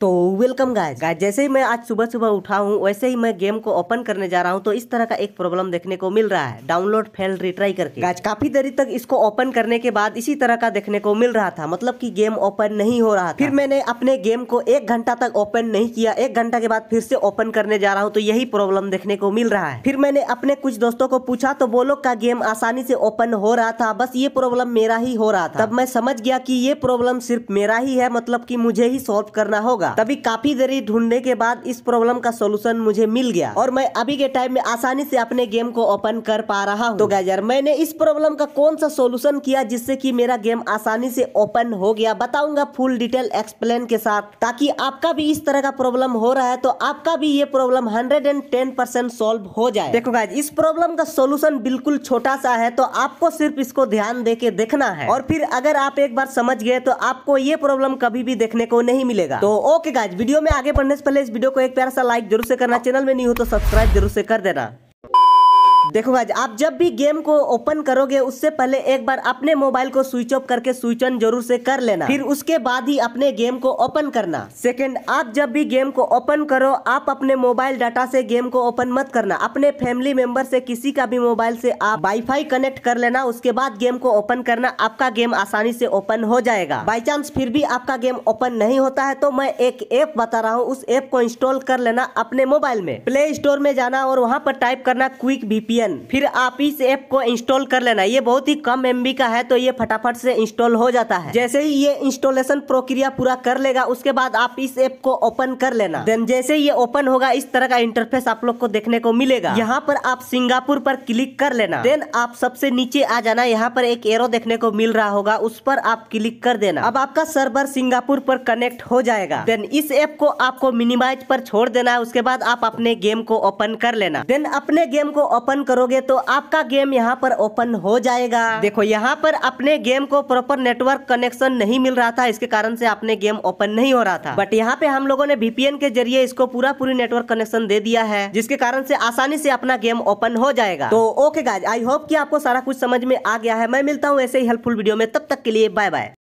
तो welcome guys guys जैसे ही मैं आज सुबह सुबह उठा हूँ वैसे ही मैं गेम को ओपन करने जा रहा हूँ तो इस तरह का एक प्रॉब्लम देखने को मिल रहा है डाउनलोड फेल रिट्राई करके गाइस काफी देरी तक इसको ओपन करने के बाद इसी तरह का देखने को मिल रहा था मतलब कि गेम ओपन नहीं हो रहा था फिर मैंने अपने गेम को एक घंटा तक ओपन नहीं किया एक घंटा के बाद फिर से ओपन करने जा रहा हूँ तो यही प्रॉब्लम देखने को मिल रहा है फिर मैंने अपने कुछ दोस्तों को पूछा तो वो लोग का गेम आसानी से ओपन हो रहा था बस ये प्रॉब्लम मेरा ही हो रहा था तब मैं समझ गया की ये प्रॉब्लम सिर्फ मेरा ही है मतलब की मुझे ही सॉल्व करना होगा था तभी काफी देरी ढूंढने के बाद इस प्रॉब्लम का सोल्यूशन मुझे मिल गया और मैं अभी के टाइम में आसानी से अपने गेम को ओपन कर पा रहा हूँ तो गैजर मैंने इस प्रॉब्लम का कौन सा सोल्यूशन किया जिससे की कि मेरा गेम आसानी से ओपन हो गया बताऊंगा फुल डिटेल एक्सप्लेन के साथ ताकि आपका भी इस तरह का प्रॉब्लम हो रहा है तो आपका भी ये problem hundred and ten percent solve हो जाए देखो गाय इस प्रॉब्लम का सोल्यूशन बिल्कुल छोटा सा है तो आपको सिर्फ इसको ध्यान दे के देखना है और फिर अगर आप एक बार समझ गए तो आपको ये प्रॉब्लम कभी भी देखने को नहीं मिलेगा तो ओ ओके गाइज वीडियो में आगे बढ़ने से पहले इस वीडियो को एक प्यारा सा लाइक जरूर से करना चैनल में नहीं हो तो सब्सक्राइब जरूर से कर देना देखो भाई आप जब भी गेम को ओपन करोगे उससे पहले एक बार अपने मोबाइल को स्विच ऑफ करके स्विच ऑन जरूर से कर लेना फिर उसके बाद ही अपने गेम को ओपन करना सेकेंड आप जब भी गेम को ओपन करो आप अपने मोबाइल डाटा से गेम को ओपन मत करना अपने फैमिली मेंबर से किसी का भी मोबाइल से आप वाईफाई कनेक्ट कर लेना उसके बाद गेम को ओपन करना आपका गेम आसानी से ओपन हो जाएगा बाई चांस फिर भी आपका गेम ओपन नहीं होता है तो मैं एक ऐप बता रहा हूँ उस ऐप को इंस्टॉल कर लेना अपने मोबाइल में प्ले स्टोर में जाना और वहाँ पर टाइप करना क्विक बीपीएल एन फिर आप इस ऐप को इंस्टॉल कर लेना ये बहुत ही कम एम का है तो ये फटाफट से इंस्टॉल हो जाता है जैसे ही ये इंस्टॉलेशन प्रक्रिया पूरा कर लेगा उसके बाद आप इस ऐप को ओपन कर लेना देन जैसे ये ओपन होगा इस तरह का इंटरफेस आप लोग को देखने को मिलेगा यहाँ पर आप सिंगापुर पर क्लिक कर लेना देन आप सबसे नीचे आ जाना यहाँ पर एक एरो देखने को मिल रहा होगा उस पर आप क्लिक कर देना अब आपका सर्वर सिंगापुर पर कनेक्ट हो जाएगा देन इस ऐप को आपको मिनिमाइज पर छोड़ देना है उसके बाद आप अपने गेम को ओपन कर लेना देन अपने गेम को ओपन करोगे तो आपका गेम यहाँ पर ओपन हो जाएगा देखो यहाँ पर अपने गेम को प्रॉपर नेटवर्क कनेक्शन नहीं मिल रहा था इसके कारण से अपने गेम ओपन नहीं हो रहा था बट यहाँ पे हम लोगों ने वीपीएन के जरिए इसको पूरा पूरी नेटवर्क कनेक्शन दे दिया है जिसके कारण से आसानी से अपना गेम ओपन हो जाएगा तो ओके गाय आई होप कि आपको सारा कुछ समझ में आ गया है मैं मिलता हूँ ऐसे ही हेल्पफुल वीडियो में तब तक के लिए बाय बाय